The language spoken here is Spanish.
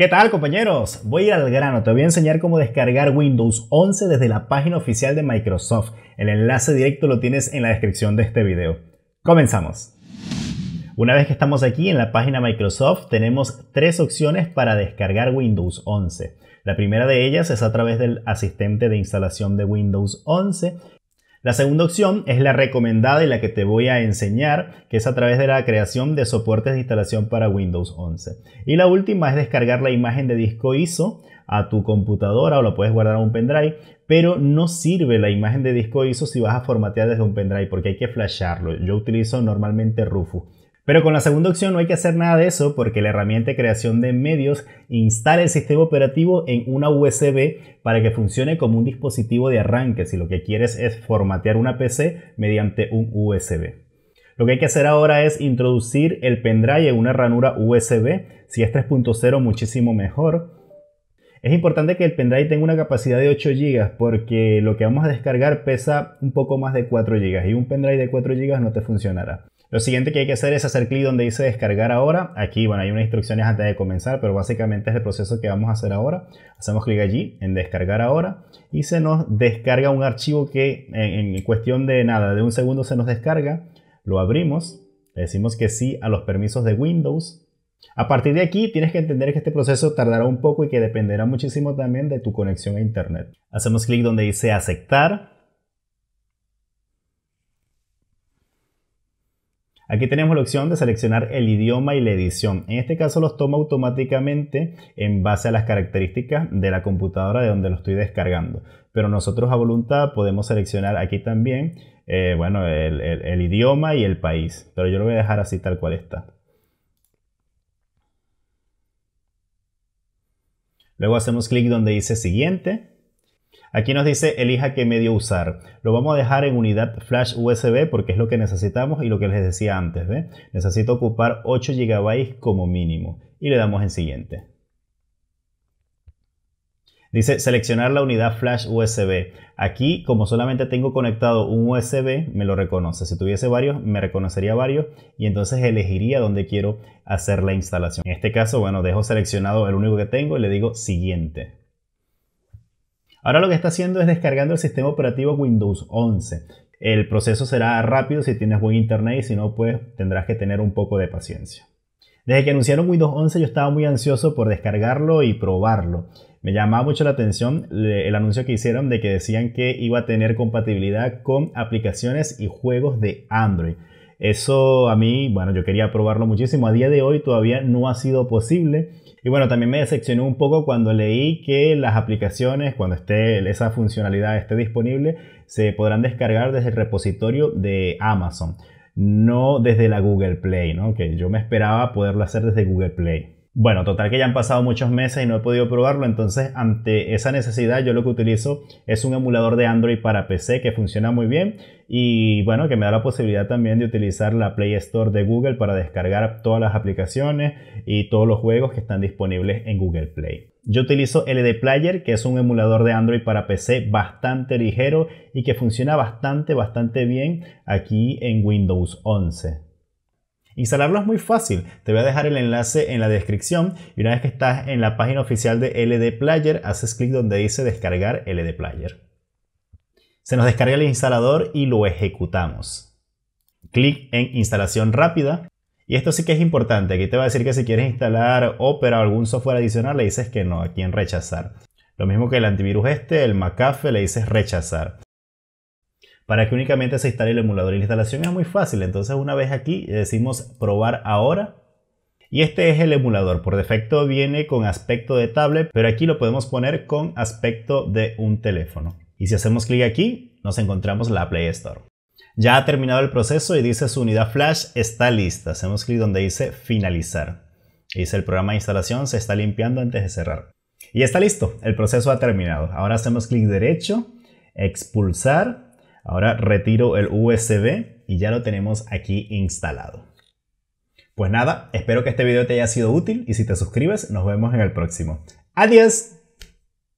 ¿Qué tal compañeros? Voy a ir al grano, te voy a enseñar cómo descargar Windows 11 desde la página oficial de Microsoft. El enlace directo lo tienes en la descripción de este video. Comenzamos. Una vez que estamos aquí en la página Microsoft tenemos tres opciones para descargar Windows 11. La primera de ellas es a través del asistente de instalación de Windows 11 la segunda opción es la recomendada y la que te voy a enseñar, que es a través de la creación de soportes de instalación para Windows 11. Y la última es descargar la imagen de disco ISO a tu computadora o la puedes guardar a un pendrive, pero no sirve la imagen de disco ISO si vas a formatear desde un pendrive porque hay que flasharlo. Yo utilizo normalmente Rufus. Pero con la segunda opción no hay que hacer nada de eso porque la herramienta de creación de medios instala el sistema operativo en una USB para que funcione como un dispositivo de arranque si lo que quieres es formatear una PC mediante un USB. Lo que hay que hacer ahora es introducir el pendrive en una ranura USB, si es 3.0 muchísimo mejor. Es importante que el pendrive tenga una capacidad de 8 GB porque lo que vamos a descargar pesa un poco más de 4 GB y un pendrive de 4 GB no te funcionará. Lo siguiente que hay que hacer es hacer clic donde dice descargar ahora. Aquí, bueno, hay unas instrucciones antes de comenzar, pero básicamente es el proceso que vamos a hacer ahora. Hacemos clic allí en descargar ahora y se nos descarga un archivo que en, cuestión de nada, de un segundo se nos descarga. Lo abrimos, le decimos que sí a los permisos de Windows. A partir de aquí tienes que entender que este proceso tardará un poco y que dependerá muchísimo también de tu conexión a Internet. Hacemos clic donde dice aceptar Aquí tenemos la opción de seleccionar el idioma y la edición. En este caso los toma automáticamente en base a las características de la computadora de donde lo estoy descargando. Pero nosotros a voluntad podemos seleccionar aquí también eh, bueno, el idioma y el país. Pero yo lo voy a dejar así tal cual está. Luego hacemos clic donde dice siguiente Aquí nos dice elija qué medio usar. Lo vamos a dejar en unidad flash USB porque es lo que necesitamos y lo que les decía antes. ¿ve? Necesito ocupar 8 GB como mínimo. Y le damos en siguiente. Dice seleccionar la unidad flash USB. Aquí, como solamente tengo conectado un USB, me lo reconoce. Si tuviese varios, me reconocería varios y entonces elegiría dónde quiero hacer la instalación. En este caso, bueno, dejo seleccionado el único que tengo y le digo siguiente. Ahora lo que está haciendo es descargando el sistema operativo Windows 11. El proceso será rápido si tienes buen internet y si no, pues tendrás que tener un poco de paciencia. Desde que anunciaron Windows 11 yo estaba muy ansioso por descargarlo y probarlo. Me llamaba mucho la atención el anuncio que hicieron de que decían que iba a tener compatibilidad con aplicaciones y juegos de Android. Eso a mí, bueno, yo quería probarlo muchísimo. A día de hoy todavía no ha sido posible. Y bueno, también me decepcionó un poco cuando leí que las aplicaciones, cuando esté esa funcionalidad esté disponible, se podrán descargar desde el repositorio de Amazon, no desde la Google Play, ¿no? Que yo me esperaba poderlo hacer desde Google Play. Bueno, total que ya han pasado muchos meses y no he podido probarlo, entonces ante esa necesidad yo lo que utilizo es un emulador de Android para PC que funciona muy bien y bueno, que me da la posibilidad también de utilizar la Play Store de Google para descargar todas las aplicaciones y todos los juegos que están disponibles en Google Play. Yo utilizo LD Player, que es un emulador de Android para PC bastante ligero y que funciona bastante, bastante bien aquí en Windows 11. Instalarlo es muy fácil, te voy a dejar el enlace en la descripción y una vez que estás en la página oficial de LD Player, haces clic donde dice descargar LD Player. Se nos descarga el instalador y lo ejecutamos. Clic en instalación rápida. Y esto sí que es importante, aquí te va a decir que si quieres instalar Opera o algún software adicional le dices que no, aquí en rechazar. Lo mismo que el antivirus este, el McAfee, le dices rechazar para que únicamente se instale el emulador. Y la instalación es muy fácil, entonces una vez aquí decimos probar ahora. Y este es el emulador, por defecto viene con aspecto de tablet, pero aquí lo podemos poner con aspecto de un teléfono. Y si hacemos clic aquí, nos encontramos la Play Store. Ya ha terminado el proceso y dice su unidad flash está lista. Hacemos clic donde dice finalizar. Dice el programa de instalación se está limpiando antes de cerrar. Y está listo, el proceso ha terminado. Ahora hacemos clic derecho, expulsar Ahora retiro el USB y ya lo tenemos aquí instalado. Pues nada, espero que este video te haya sido útil y si te suscribes nos vemos en el próximo. ¡Adiós!